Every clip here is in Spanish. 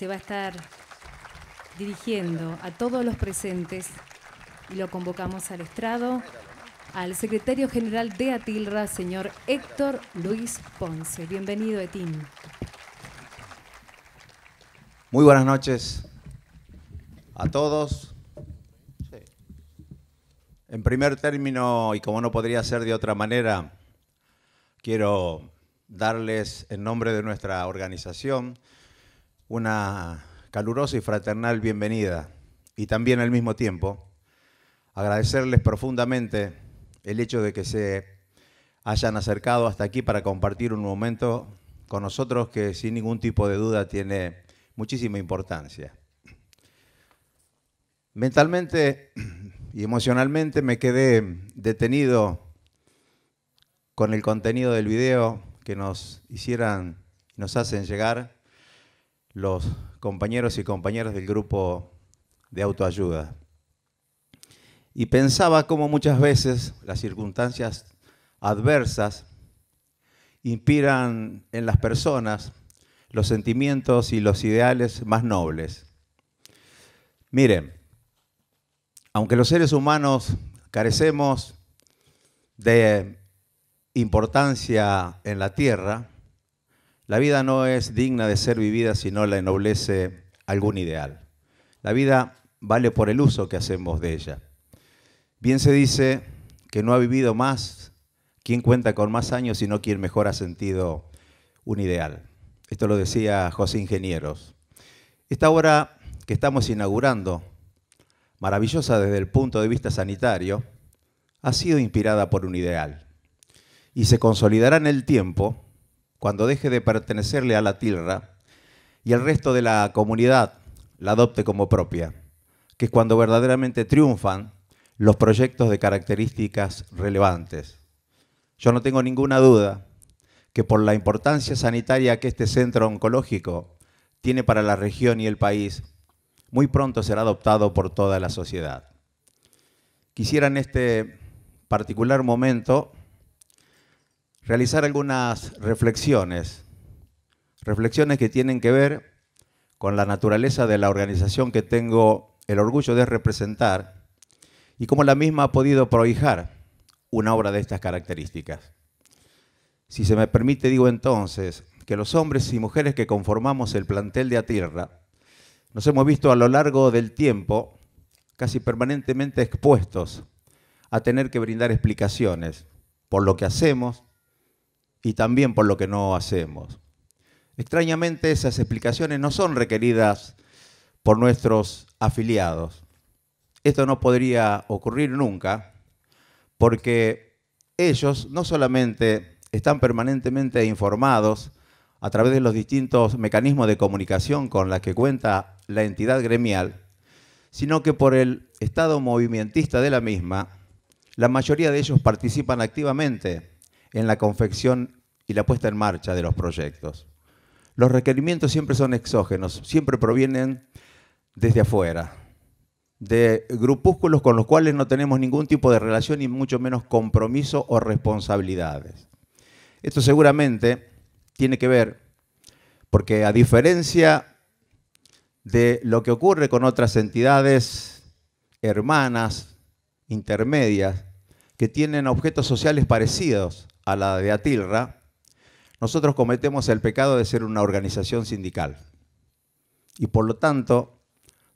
se va a estar dirigiendo a todos los presentes y lo convocamos al estrado, al secretario general de Atilra, señor Héctor Luis Ponce. Bienvenido, Etín. Muy buenas noches a todos. En primer término, y como no podría ser de otra manera, quiero darles en nombre de nuestra organización, una calurosa y fraternal bienvenida y también al mismo tiempo agradecerles profundamente el hecho de que se hayan acercado hasta aquí para compartir un momento con nosotros que sin ningún tipo de duda tiene muchísima importancia. Mentalmente y emocionalmente me quedé detenido con el contenido del video que nos hicieran, nos hacen llegar los compañeros y compañeras del grupo de autoayuda. Y pensaba cómo muchas veces las circunstancias adversas inspiran en las personas los sentimientos y los ideales más nobles. Miren, aunque los seres humanos carecemos de importancia en la Tierra, la vida no es digna de ser vivida si no la ennoblece algún ideal. La vida vale por el uso que hacemos de ella. Bien se dice que no ha vivido más quien cuenta con más años, sino quien mejor ha sentido un ideal. Esto lo decía José Ingenieros. Esta obra que estamos inaugurando, maravillosa desde el punto de vista sanitario, ha sido inspirada por un ideal y se consolidará en el tiempo cuando deje de pertenecerle a la tierra y el resto de la comunidad la adopte como propia, que es cuando verdaderamente triunfan los proyectos de características relevantes. Yo no tengo ninguna duda que por la importancia sanitaria que este centro oncológico tiene para la región y el país, muy pronto será adoptado por toda la sociedad. Quisiera en este particular momento realizar algunas reflexiones, reflexiones que tienen que ver con la naturaleza de la organización que tengo el orgullo de representar y cómo la misma ha podido prohijar una obra de estas características. Si se me permite, digo entonces que los hombres y mujeres que conformamos el plantel de Atierra nos hemos visto a lo largo del tiempo casi permanentemente expuestos a tener que brindar explicaciones por lo que hacemos, y también por lo que no hacemos. Extrañamente esas explicaciones no son requeridas por nuestros afiliados. Esto no podría ocurrir nunca porque ellos no solamente están permanentemente informados a través de los distintos mecanismos de comunicación con los que cuenta la entidad gremial, sino que por el estado movimentista de la misma, la mayoría de ellos participan activamente en la confección y la puesta en marcha de los proyectos. Los requerimientos siempre son exógenos, siempre provienen desde afuera, de grupúsculos con los cuales no tenemos ningún tipo de relación y mucho menos compromiso o responsabilidades. Esto seguramente tiene que ver porque a diferencia de lo que ocurre con otras entidades hermanas, intermedias, que tienen objetos sociales parecidos a la de Atilra, nosotros cometemos el pecado de ser una organización sindical y por lo tanto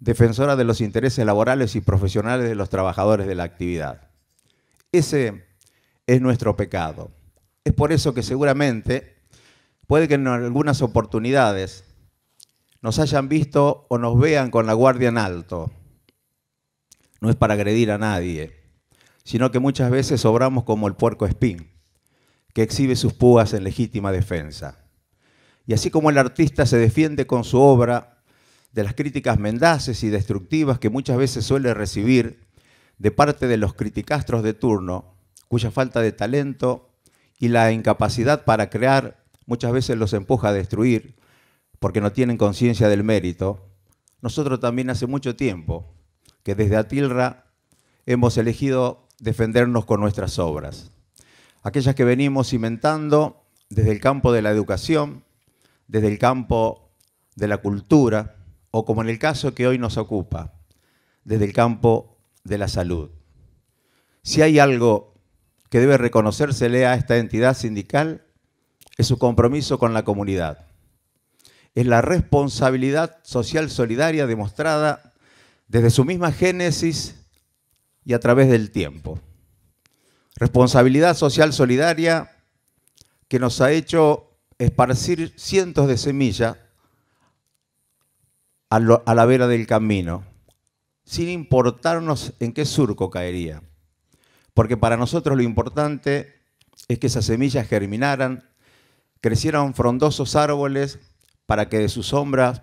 defensora de los intereses laborales y profesionales de los trabajadores de la actividad. Ese es nuestro pecado. Es por eso que seguramente puede que en algunas oportunidades nos hayan visto o nos vean con la guardia en alto. No es para agredir a nadie, sino que muchas veces obramos como el puerco espín que exhibe sus púas en legítima defensa. Y así como el artista se defiende con su obra de las críticas mendaces y destructivas que muchas veces suele recibir de parte de los criticastros de turno, cuya falta de talento y la incapacidad para crear muchas veces los empuja a destruir porque no tienen conciencia del mérito, nosotros también hace mucho tiempo que desde Atilra hemos elegido defendernos con nuestras obras aquellas que venimos cimentando desde el campo de la educación, desde el campo de la cultura, o como en el caso que hoy nos ocupa, desde el campo de la salud. Si hay algo que debe reconocérsele a esta entidad sindical, es su compromiso con la comunidad. Es la responsabilidad social solidaria demostrada desde su misma génesis y a través del tiempo responsabilidad social solidaria que nos ha hecho esparcir cientos de semillas a, la vera del camino, sin importarnos en qué surco caería. Porque para nosotros lo importante es que esas semillas germinaran, crecieran frondosos árboles para que de sus sombras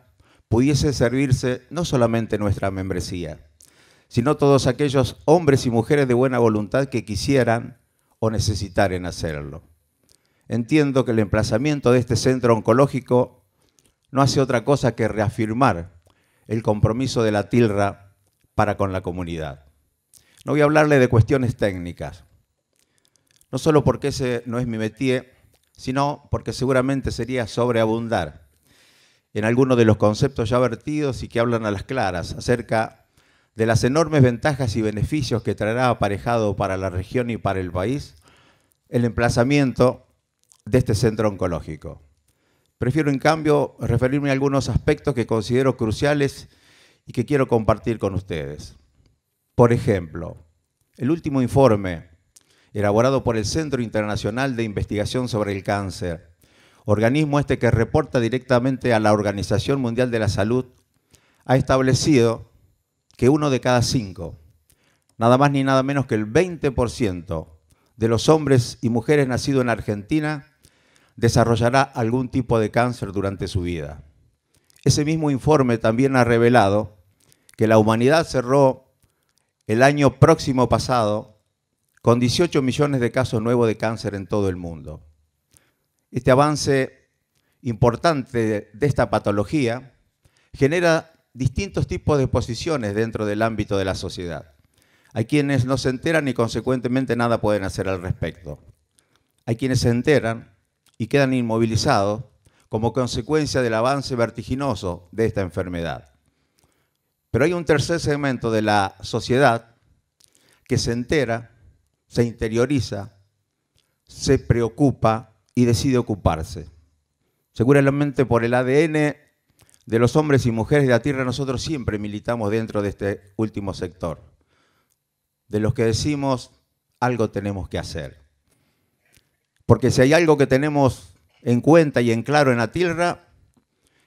pudiese servirse no solamente nuestra membresía, sino todos aquellos hombres y mujeres de buena voluntad que quisieran o necesitaren hacerlo. Entiendo que el emplazamiento de este centro oncológico no hace otra cosa que reafirmar el compromiso de la TILRA para con la comunidad. No voy a hablarle de cuestiones técnicas, no solo porque ese no es mi métier, sino porque seguramente sería sobreabundar en algunos de los conceptos ya vertidos y que hablan a las claras acerca de las enormes ventajas y beneficios que traerá aparejado para la región y para el país el emplazamiento de este centro oncológico. Prefiero, en cambio, referirme a algunos aspectos que considero cruciales y que quiero compartir con ustedes. Por ejemplo, el último informe elaborado por el Centro Internacional de Investigación sobre el Cáncer, organismo este que reporta directamente a la Organización Mundial de la Salud, ha establecido que uno de cada cinco, nada más ni nada menos que el 20% de los hombres y mujeres nacidos en Argentina desarrollará algún tipo de cáncer durante su vida. Ese mismo informe también ha revelado que la humanidad cerró el año próximo pasado con 18 millones de casos nuevos de cáncer en todo el mundo. Este avance importante de esta patología genera distintos tipos de posiciones dentro del ámbito de la sociedad. Hay quienes no se enteran y consecuentemente nada pueden hacer al respecto. Hay quienes se enteran y quedan inmovilizados como consecuencia del avance vertiginoso de esta enfermedad. Pero hay un tercer segmento de la sociedad que se entera, se interioriza, se preocupa y decide ocuparse. Seguramente por el ADN de los hombres y mujeres de la tierra, nosotros siempre militamos dentro de este último sector, de los que decimos algo tenemos que hacer. Porque si hay algo que tenemos en cuenta y en claro en la tierra,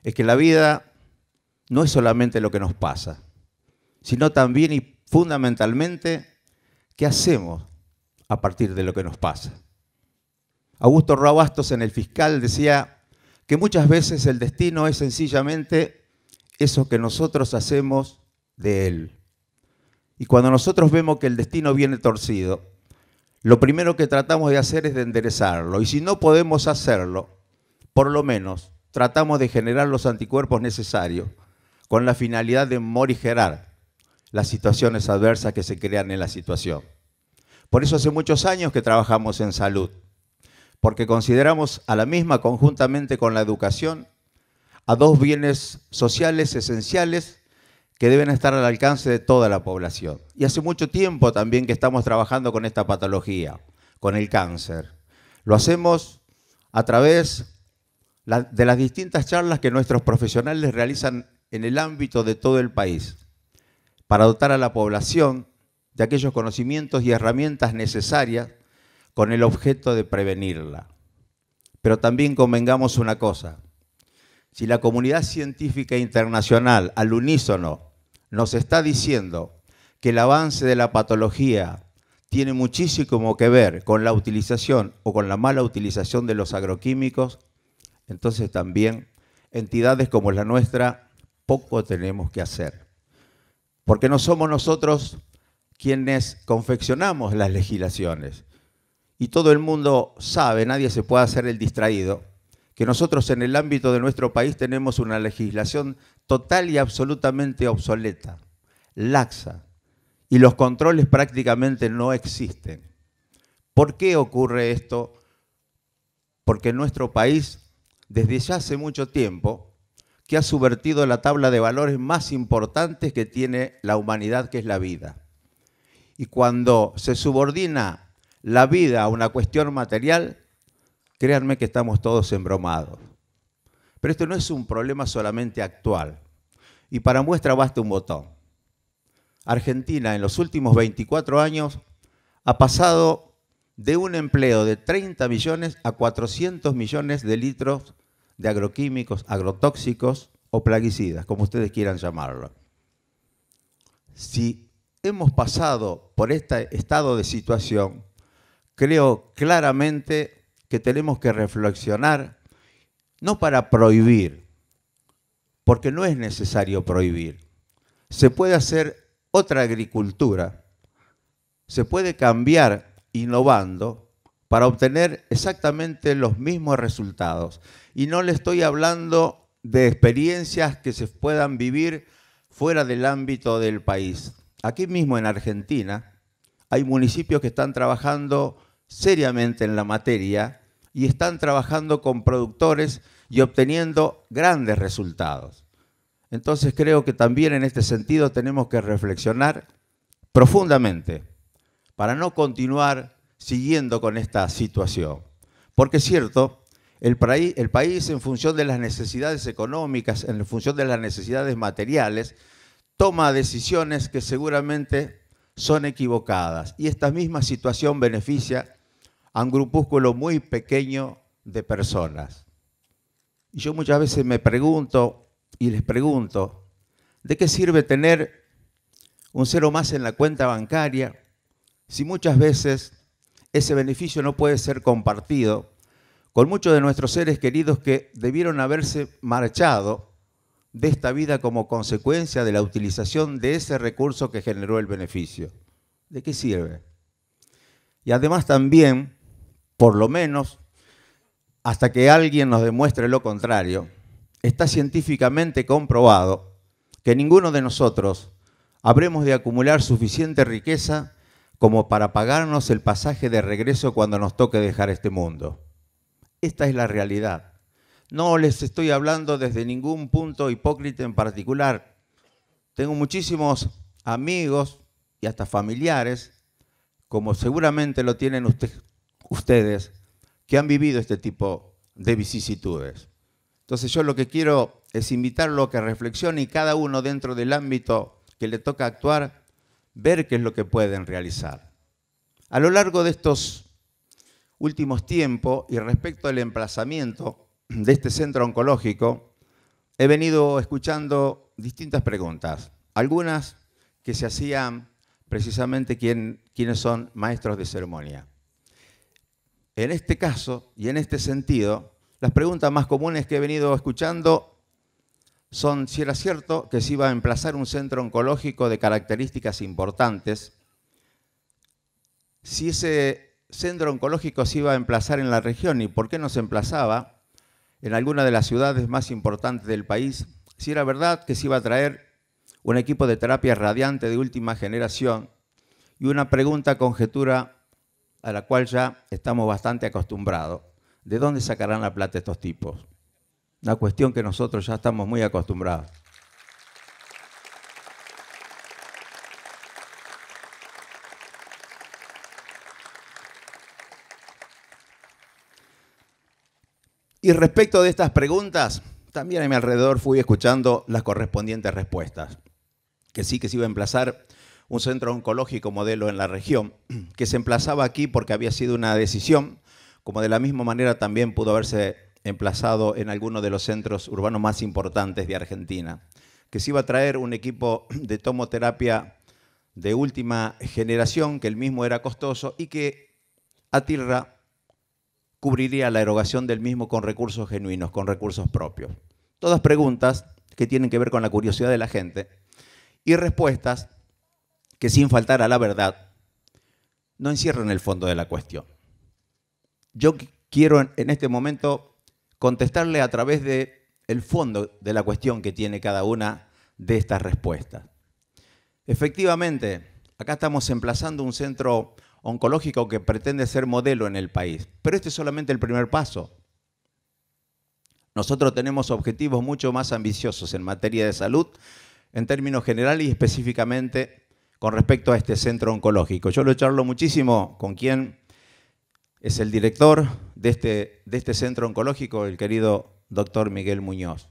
es que la vida no es solamente lo que nos pasa, sino también y fundamentalmente qué hacemos a partir de lo que nos pasa. Augusto Roabastos en El Fiscal decía que muchas veces el destino es sencillamente eso que nosotros hacemos de él. Y cuando nosotros vemos que el destino viene torcido, lo primero que tratamos de hacer es de enderezarlo. Y si no podemos hacerlo, por lo menos tratamos de generar los anticuerpos necesarios con la finalidad de morigerar las situaciones adversas que se crean en la situación. Por eso hace muchos años que trabajamos en salud porque consideramos a la misma conjuntamente con la educación a dos bienes sociales esenciales que deben estar al alcance de toda la población. Y hace mucho tiempo también que estamos trabajando con esta patología, con el cáncer. Lo hacemos a través de las distintas charlas que nuestros profesionales realizan en el ámbito de todo el país, para dotar a la población de aquellos conocimientos y herramientas necesarias con el objeto de prevenirla. Pero también convengamos una cosa, si la comunidad científica internacional al unísono nos está diciendo que el avance de la patología tiene muchísimo que ver con la utilización o con la mala utilización de los agroquímicos, entonces también entidades como la nuestra poco tenemos que hacer. Porque no somos nosotros quienes confeccionamos las legislaciones, y todo el mundo sabe, nadie se puede hacer el distraído, que nosotros en el ámbito de nuestro país tenemos una legislación total y absolutamente obsoleta, laxa, y los controles prácticamente no existen. ¿Por qué ocurre esto? Porque nuestro país, desde ya hace mucho tiempo, que ha subvertido la tabla de valores más importantes que tiene la humanidad, que es la vida. Y cuando se subordina la vida a una cuestión material, créanme que estamos todos embromados. Pero esto no es un problema solamente actual. Y para muestra basta un botón. Argentina en los últimos 24 años ha pasado de un empleo de 30 millones a 400 millones de litros de agroquímicos, agrotóxicos o plaguicidas, como ustedes quieran llamarlo. Si hemos pasado por este estado de situación, creo claramente que tenemos que reflexionar, no para prohibir, porque no es necesario prohibir. Se puede hacer otra agricultura, se puede cambiar innovando para obtener exactamente los mismos resultados. Y no le estoy hablando de experiencias que se puedan vivir fuera del ámbito del país. Aquí mismo en Argentina hay municipios que están trabajando seriamente en la materia y están trabajando con productores y obteniendo grandes resultados. Entonces creo que también en este sentido tenemos que reflexionar profundamente para no continuar siguiendo con esta situación. Porque es cierto, el, el país en función de las necesidades económicas, en función de las necesidades materiales, toma decisiones que seguramente son equivocadas. Y esta misma situación beneficia a un grupúsculo muy pequeño de personas. Y yo muchas veces me pregunto y les pregunto, ¿de qué sirve tener un cero más en la cuenta bancaria si muchas veces ese beneficio no puede ser compartido con muchos de nuestros seres queridos que debieron haberse marchado de esta vida como consecuencia de la utilización de ese recurso que generó el beneficio. ¿De qué sirve? Y además también, por lo menos, hasta que alguien nos demuestre lo contrario, está científicamente comprobado que ninguno de nosotros habremos de acumular suficiente riqueza como para pagarnos el pasaje de regreso cuando nos toque dejar este mundo. Esta es la realidad. No les estoy hablando desde ningún punto hipócrita en particular. Tengo muchísimos amigos y hasta familiares, como seguramente lo tienen ustedes, que han vivido este tipo de vicisitudes. Entonces yo lo que quiero es invitarlo a que reflexione y cada uno dentro del ámbito que le toca actuar, ver qué es lo que pueden realizar. A lo largo de estos últimos tiempos y respecto al emplazamiento de este centro oncológico, he venido escuchando distintas preguntas, algunas que se hacían precisamente quiénes quienes son maestros de ceremonia. En este caso y en este sentido, las preguntas más comunes que he venido escuchando son si era cierto que se iba a emplazar un centro oncológico de características importantes, si ese centro oncológico se iba a emplazar en la región y por qué no se emplazaba, en alguna de las ciudades más importantes del país, si era verdad que se iba a traer un equipo de terapia radiante de última generación y una pregunta conjetura a la cual ya estamos bastante acostumbrados. ¿De dónde sacarán la plata estos tipos? Una cuestión que nosotros ya estamos muy acostumbrados. Y respecto de estas preguntas, también a mi alrededor fui escuchando las correspondientes respuestas, que sí que se iba a emplazar un centro oncológico modelo en la región, que se emplazaba aquí porque había sido una decisión, como de la misma manera también pudo haberse emplazado en alguno de los centros urbanos más importantes de Argentina, que se iba a traer un equipo de tomoterapia de última generación, que el mismo era costoso y que Atirra cubriría la erogación del mismo con recursos genuinos, con recursos propios. Todas preguntas que tienen que ver con la curiosidad de la gente y respuestas que sin faltar a la verdad no encierran el fondo de la cuestión. Yo quiero en este momento contestarle a través de el fondo de la cuestión que tiene cada una de estas respuestas. Efectivamente, acá estamos emplazando un centro oncológico que pretende ser modelo en el país. Pero este es solamente el primer paso. Nosotros tenemos objetivos mucho más ambiciosos en materia de salud, en términos generales y específicamente con respecto a este centro oncológico. Yo lo charlo muchísimo con quien es el director de este, de este centro oncológico, el querido doctor Miguel Muñoz.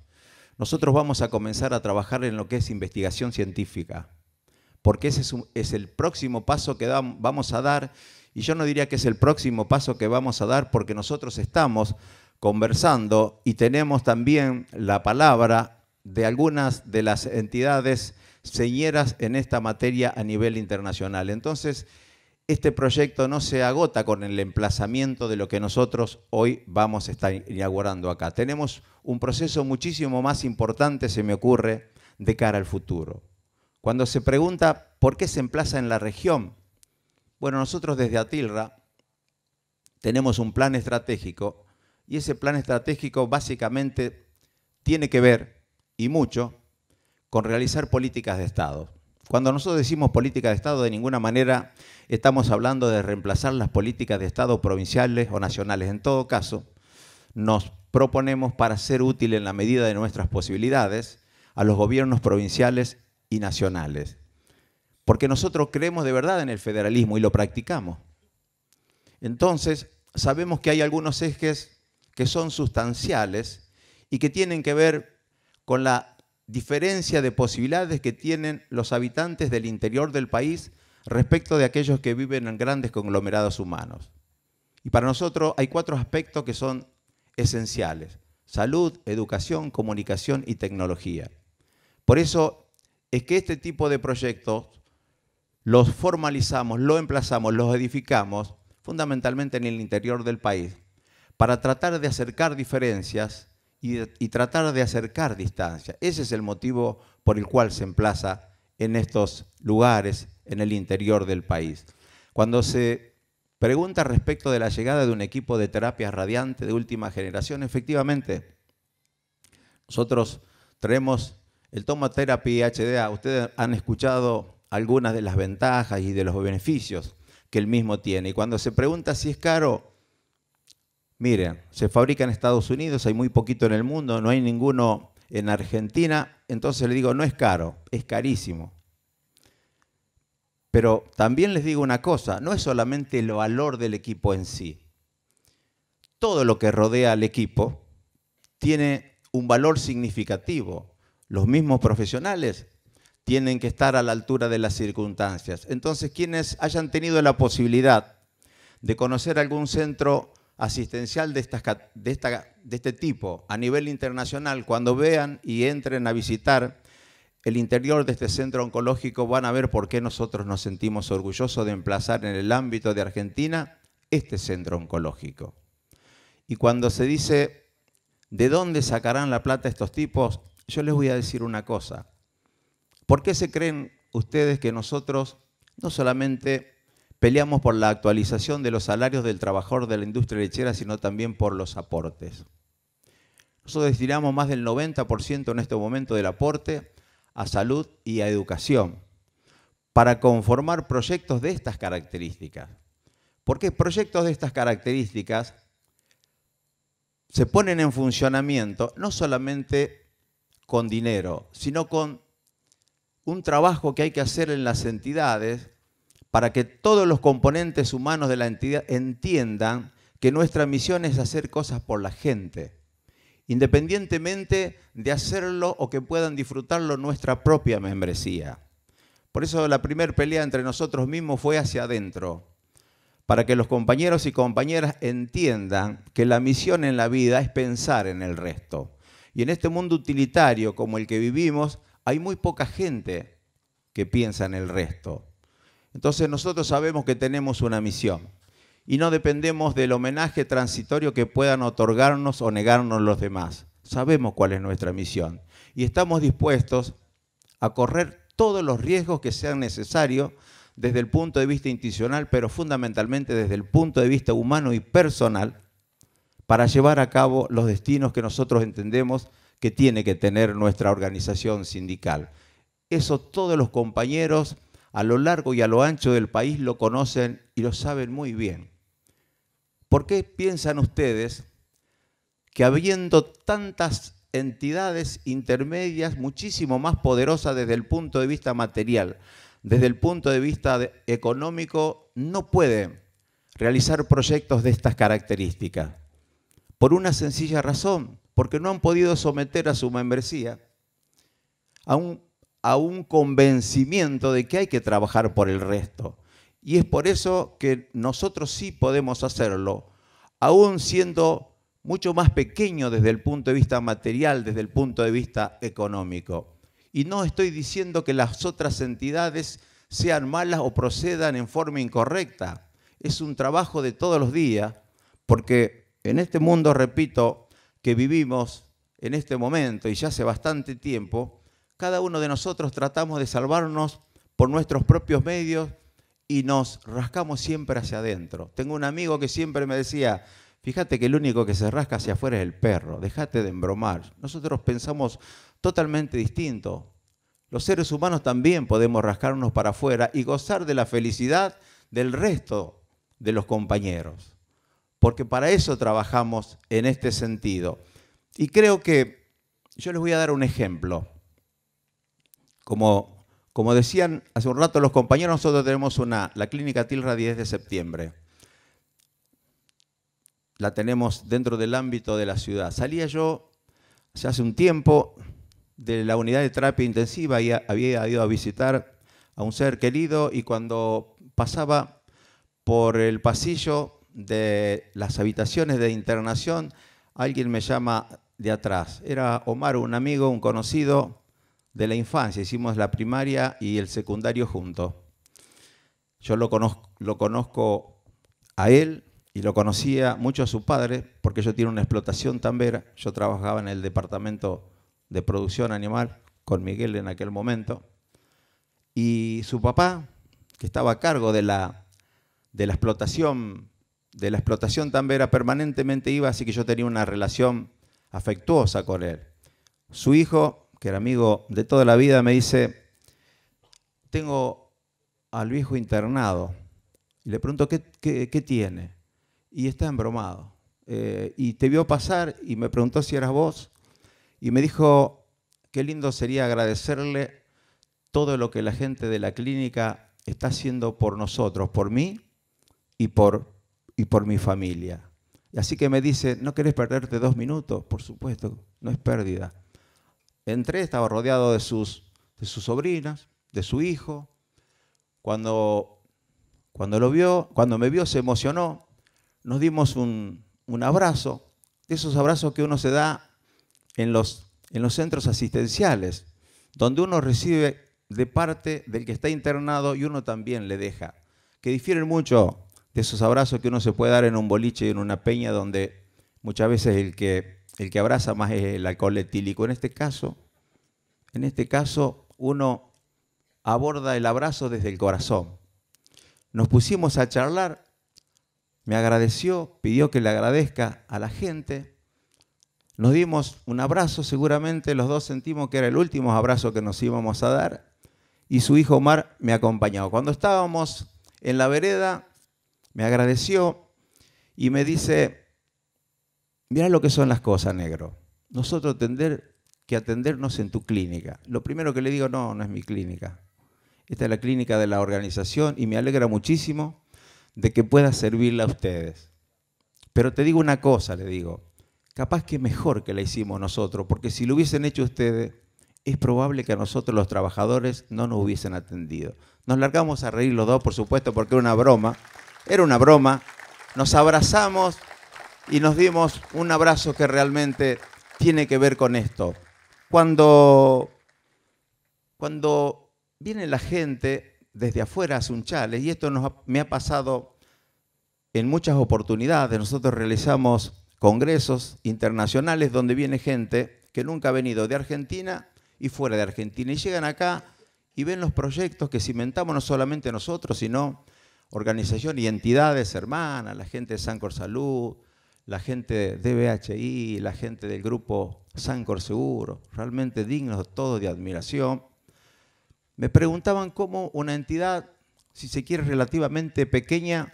Nosotros vamos a comenzar a trabajar en lo que es investigación científica, porque ese es, el próximo paso que vamos a dar. Y yo no diría que es el próximo paso que vamos a dar porque nosotros estamos conversando y tenemos también la palabra de algunas de las entidades señeras en esta materia a nivel internacional. Entonces, este proyecto no se agota con el emplazamiento de lo que nosotros hoy vamos a estar inaugurando acá. Tenemos un proceso muchísimo más importante, se me ocurre, de cara al futuro. Cuando se pregunta por qué se emplaza en la región, bueno, nosotros desde Atilra tenemos un plan estratégico y ese plan estratégico básicamente tiene que ver, y mucho, con realizar políticas de Estado. Cuando nosotros decimos política de Estado, de ninguna manera estamos hablando de reemplazar las políticas de Estado provinciales o nacionales. En todo caso, nos proponemos para ser útil en la medida de nuestras posibilidades a los gobiernos provinciales nacionales. Porque nosotros creemos de verdad en el federalismo y lo practicamos. Entonces, sabemos que hay algunos ejes que son sustanciales y que tienen que ver con la diferencia de posibilidades que tienen los habitantes del interior del país respecto de aquellos que viven en grandes conglomerados humanos. Y para nosotros hay cuatro aspectos que son esenciales. Salud, educación, comunicación y tecnología. Por eso es que este tipo de proyectos los formalizamos, los emplazamos, los edificamos fundamentalmente en el interior del país para tratar de acercar diferencias y, tratar de acercar distancias. Ese es el motivo por el cual se emplaza en estos lugares, en el interior del país. Cuando se pregunta respecto de la llegada de un equipo de terapias radiante de última generación, efectivamente, nosotros traemos el Therapy HDA, ustedes han escuchado algunas de las ventajas y de los beneficios que el mismo tiene. Y cuando se pregunta si es caro, miren, se fabrica en Estados Unidos, hay muy poquito en el mundo, no hay ninguno en Argentina, entonces le digo, no es caro, es carísimo. Pero también les digo una cosa, no es solamente el valor del equipo en sí. Todo lo que rodea al equipo tiene un valor significativo los mismos profesionales tienen que estar a la altura de las circunstancias. Entonces, quienes hayan tenido la posibilidad de conocer algún centro asistencial de, este tipo a nivel internacional, cuando vean y entren a visitar el interior de este centro oncológico, van a ver por qué nosotros nos sentimos orgullosos de emplazar en el ámbito de Argentina este centro oncológico. Y cuando se dice, ¿de dónde sacarán la plata estos tipos? yo les voy a decir una cosa. ¿Por qué se creen ustedes que nosotros no solamente peleamos por la actualización de los salarios del trabajador de la industria lechera, sino también por los aportes? Nosotros destinamos más del 90% en este momento del aporte a salud y a educación para conformar proyectos de estas características. Porque proyectos de estas características se ponen en funcionamiento no solamente con dinero, sino con un trabajo que hay que hacer en las entidades para que todos los componentes humanos de la entidad entiendan que nuestra misión es hacer cosas por la gente, independientemente de hacerlo o que puedan disfrutarlo nuestra propia membresía. Por eso la primera pelea entre nosotros mismos fue hacia adentro, para que los compañeros y compañeras entiendan que la misión en la vida es pensar en el resto, y en este mundo utilitario como el que vivimos, hay muy poca gente que piensa en el resto. Entonces nosotros sabemos que tenemos una misión y no dependemos del homenaje transitorio que puedan otorgarnos o negarnos los demás. Sabemos cuál es nuestra misión y estamos dispuestos a correr todos los riesgos que sean necesarios desde el punto de vista institucional, pero fundamentalmente desde el punto de vista humano y personal, para llevar a cabo los destinos que nosotros entendemos que tiene que tener nuestra organización sindical. Eso todos los compañeros a lo largo y a lo ancho del país lo conocen y lo saben muy bien. ¿Por qué piensan ustedes que habiendo tantas entidades intermedias muchísimo más poderosas desde el punto de vista material, desde el punto de vista económico, no pueden realizar proyectos de estas características? por una sencilla razón, porque no han podido someter a su membresía a un, a un convencimiento de que hay que trabajar por el resto. Y es por eso que nosotros sí podemos hacerlo, aún siendo mucho más pequeño desde el punto de vista material, desde el punto de vista económico. Y no estoy diciendo que las otras entidades sean malas o procedan en forma incorrecta. Es un trabajo de todos los días, porque en este mundo, repito, que vivimos en este momento y ya hace bastante tiempo, cada uno de nosotros tratamos de salvarnos por nuestros propios medios y nos rascamos siempre hacia adentro. Tengo un amigo que siempre me decía, fíjate que el único que se rasca hacia afuera es el perro, déjate de embromar. Nosotros pensamos totalmente distinto. Los seres humanos también podemos rascarnos para afuera y gozar de la felicidad del resto de los compañeros porque para eso trabajamos en este sentido. Y creo que yo les voy a dar un ejemplo. Como, como decían hace un rato los compañeros, nosotros tenemos una, la clínica Tilra 10 de septiembre. La tenemos dentro del ámbito de la ciudad. Salía yo hace un tiempo de la unidad de terapia intensiva y había ido a visitar a un ser querido y cuando pasaba por el pasillo de las habitaciones de internación, alguien me llama de atrás. Era Omar, un amigo, un conocido de la infancia. Hicimos la primaria y el secundario juntos. Yo lo conozco, lo conozco a él y lo conocía mucho a su padre, porque yo tenía una explotación tambera. Yo trabajaba en el departamento de producción animal con Miguel en aquel momento. Y su papá, que estaba a cargo de la, de la explotación de la explotación tambera permanentemente iba, así que yo tenía una relación afectuosa con él. Su hijo, que era amigo de toda la vida, me dice, tengo al viejo internado. Y le pregunto, ¿qué, tiene? Y está embromado. Eh, y te vio pasar y me preguntó si eras vos. Y me dijo, qué lindo sería agradecerle todo lo que la gente de la clínica está haciendo por nosotros, por mí y por y por mi familia. Y así que me dice, ¿no querés perderte dos minutos? Por supuesto, no es pérdida. Entré, estaba rodeado de sus, de sus sobrinas, de su hijo. Cuando, cuando, lo vio, cuando me vio se emocionó, nos dimos un, abrazo, de esos abrazos que uno se da en los, en los centros asistenciales, donde uno recibe de parte del que está internado y uno también le deja, que difieren mucho de esos abrazos que uno se puede dar en un boliche y en una peña donde muchas veces el que, el que abraza más es el alcohol etílico. En este caso, en este caso uno aborda el abrazo desde el corazón. Nos pusimos a charlar, me agradeció, pidió que le agradezca a la gente. Nos dimos un abrazo, seguramente los dos sentimos que era el último abrazo que nos íbamos a dar. Y su hijo Omar me acompañó. Cuando estábamos en la vereda, me agradeció y me dice, mira lo que son las cosas, negro. Nosotros atender que atendernos en tu clínica. Lo primero que le digo, no, no es mi clínica. Esta es la clínica de la organización y me alegra muchísimo de que pueda servirla a ustedes. Pero te digo una cosa, le digo, capaz que mejor que la hicimos nosotros, porque si lo hubiesen hecho ustedes, es probable que a nosotros los trabajadores no nos hubiesen atendido. Nos largamos a reír los dos, por supuesto, porque era una broma. Era una broma. Nos abrazamos y nos dimos un abrazo que realmente tiene que ver con esto. Cuando, cuando viene la gente desde afuera a Sunchales, y esto me ha pasado en muchas oportunidades, nosotros realizamos congresos internacionales donde viene gente que nunca ha venido de Argentina y fuera de Argentina, y llegan acá y ven los proyectos que cimentamos no solamente nosotros, sino organización y entidades hermanas, la gente de Sancor Salud, la gente de BHI, la gente del grupo Sancor Seguro, realmente dignos todos de admiración, me preguntaban cómo una entidad, si se quiere relativamente pequeña,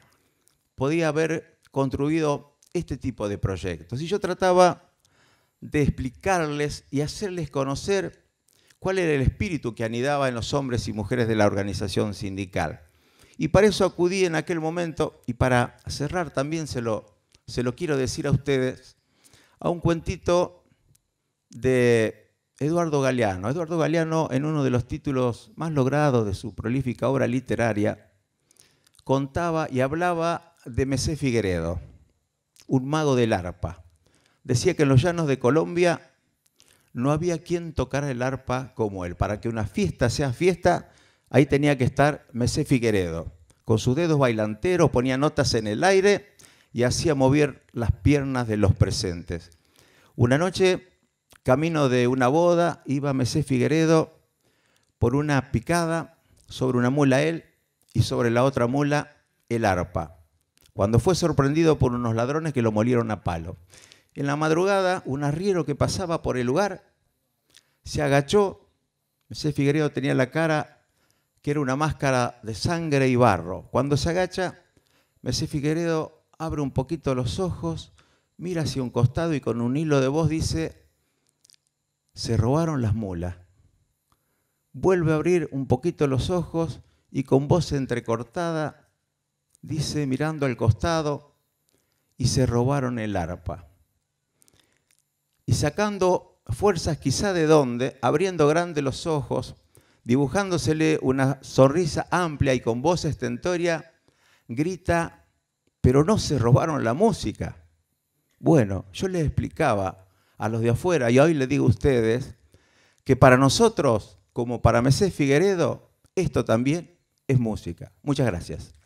podía haber construido este tipo de proyectos. Y yo trataba de explicarles y hacerles conocer cuál era el espíritu que anidaba en los hombres y mujeres de la organización sindical. Y para eso acudí en aquel momento, y para cerrar también se lo, se lo quiero decir a ustedes, a un cuentito de Eduardo Galeano. Eduardo Galeano, en uno de los títulos más logrados de su prolífica obra literaria, contaba y hablaba de Mesé Figueredo, un mago del arpa. Decía que en los llanos de Colombia no había quien tocara el arpa como él. Para que una fiesta sea fiesta, Ahí tenía que estar Mesé Figueredo. Con sus dedos bailanteros ponía notas en el aire y hacía mover las piernas de los presentes. Una noche, camino de una boda, iba Mesé Figueredo por una picada, sobre una mula él y sobre la otra mula el arpa, cuando fue sorprendido por unos ladrones que lo molieron a palo. En la madrugada, un arriero que pasaba por el lugar se agachó. Mesé Figueredo tenía la cara que era una máscara de sangre y barro. Cuando se agacha, Messi Figueredo abre un poquito los ojos, mira hacia un costado y con un hilo de voz dice, se robaron las mulas. Vuelve a abrir un poquito los ojos y con voz entrecortada dice mirando al costado, y se robaron el arpa. Y sacando fuerzas quizá de dónde, abriendo grande los ojos, dibujándosele una sonrisa amplia y con voz estentoria, grita, pero no se robaron la música. Bueno, yo les explicaba a los de afuera y hoy les digo a ustedes que para nosotros, como para Mesés Figueredo, esto también es música. Muchas gracias.